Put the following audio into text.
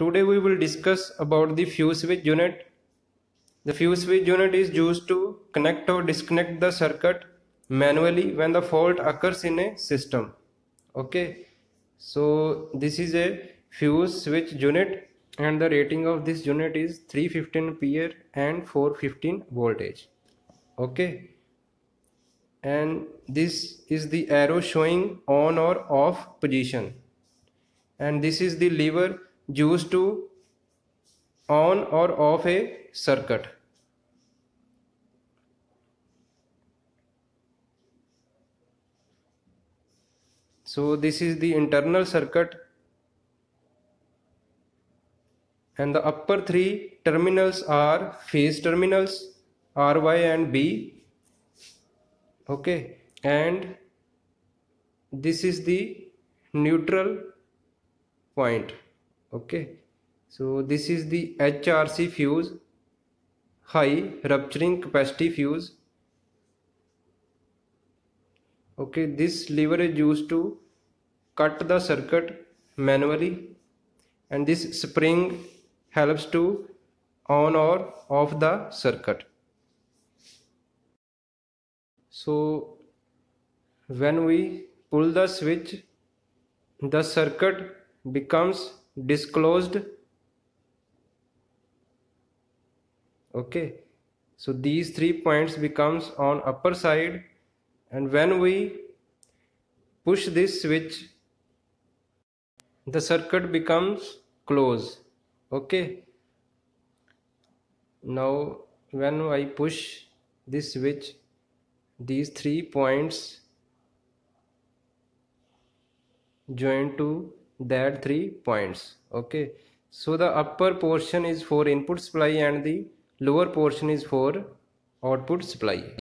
Today we will discuss about the fuse switch unit. The fuse switch unit is used to connect or disconnect the circuit manually when the fault occurs in a system. Okay, so this is a fuse switch unit and the rating of this unit is 315 ampere and 415 voltage. Okay, and this is the arrow showing on or off position and this is the lever use to on or off a circuit so this is the internal circuit and the upper three terminals are phase terminals R Y and B okay and this is the neutral point okay so this is the HRC fuse high rupturing capacity fuse okay this lever is used to cut the circuit manually and this spring helps to on or off the circuit so when we pull the switch the circuit becomes disclosed okay so these three points becomes on upper side and when we push this switch the circuit becomes closed okay now when I push this switch these three points join to that three points okay so the upper portion is for input supply and the lower portion is for output supply